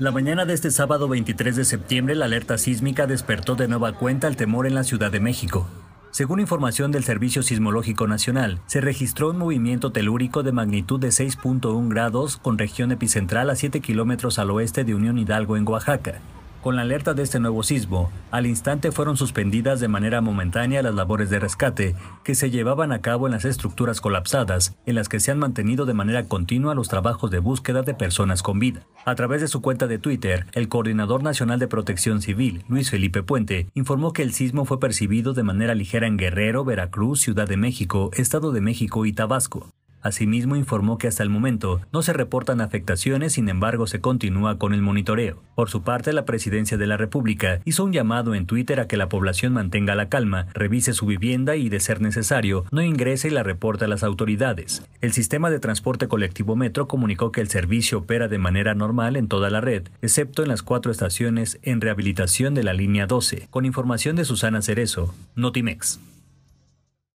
La mañana de este sábado 23 de septiembre, la alerta sísmica despertó de nueva cuenta el temor en la Ciudad de México. Según información del Servicio Sismológico Nacional, se registró un movimiento telúrico de magnitud de 6.1 grados con región epicentral a 7 kilómetros al oeste de Unión Hidalgo en Oaxaca. Con la alerta de este nuevo sismo, al instante fueron suspendidas de manera momentánea las labores de rescate que se llevaban a cabo en las estructuras colapsadas, en las que se han mantenido de manera continua los trabajos de búsqueda de personas con vida. A través de su cuenta de Twitter, el Coordinador Nacional de Protección Civil, Luis Felipe Puente, informó que el sismo fue percibido de manera ligera en Guerrero, Veracruz, Ciudad de México, Estado de México y Tabasco. Asimismo, informó que hasta el momento no se reportan afectaciones, sin embargo, se continúa con el monitoreo. Por su parte, la Presidencia de la República hizo un llamado en Twitter a que la población mantenga la calma, revise su vivienda y, de ser necesario, no ingrese y la reporte a las autoridades. El sistema de transporte colectivo Metro comunicó que el servicio opera de manera normal en toda la red, excepto en las cuatro estaciones en rehabilitación de la línea 12, con información de Susana Cerezo, Notimex.